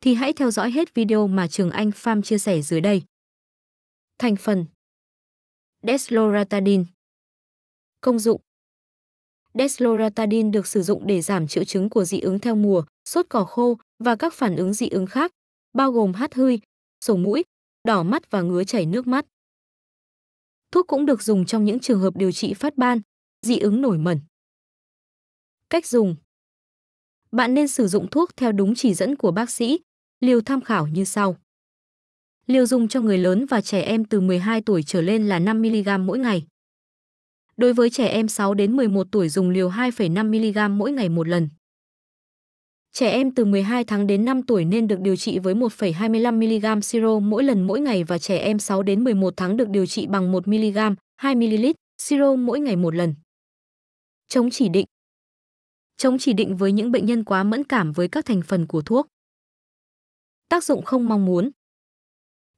thì hãy theo dõi hết video mà Trường Anh Pham chia sẻ dưới đây. Thành phần Desloratadine Công dụng Desloratadine được sử dụng để giảm triệu chứng của dị ứng theo mùa, sốt cỏ khô và các phản ứng dị ứng khác, bao gồm hắt hơi, sổ mũi, đỏ mắt và ngứa chảy nước mắt. Thuốc cũng được dùng trong những trường hợp điều trị phát ban, dị ứng nổi mẩn. Cách dùng bạn nên sử dụng thuốc theo đúng chỉ dẫn của bác sĩ, liều tham khảo như sau. Liều dùng cho người lớn và trẻ em từ 12 tuổi trở lên là 5mg mỗi ngày. Đối với trẻ em 6 đến 11 tuổi dùng liều 2,5mg mỗi ngày một lần. Trẻ em từ 12 tháng đến 5 tuổi nên được điều trị với 1,25mg siro mỗi lần mỗi ngày và trẻ em 6 đến 11 tháng được điều trị bằng 1mg, 2ml siro mỗi ngày một lần. Chống chỉ định chống chỉ định với những bệnh nhân quá mẫn cảm với các thành phần của thuốc. Tác dụng không mong muốn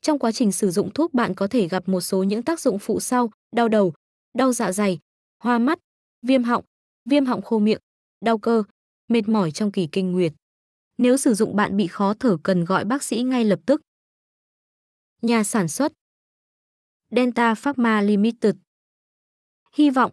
Trong quá trình sử dụng thuốc bạn có thể gặp một số những tác dụng phụ sau, đau đầu, đau dạ dày, hoa mắt, viêm họng, viêm họng khô miệng, đau cơ, mệt mỏi trong kỳ kinh nguyệt. Nếu sử dụng bạn bị khó thở cần gọi bác sĩ ngay lập tức. Nhà sản xuất Delta Pharma Limited Hy vọng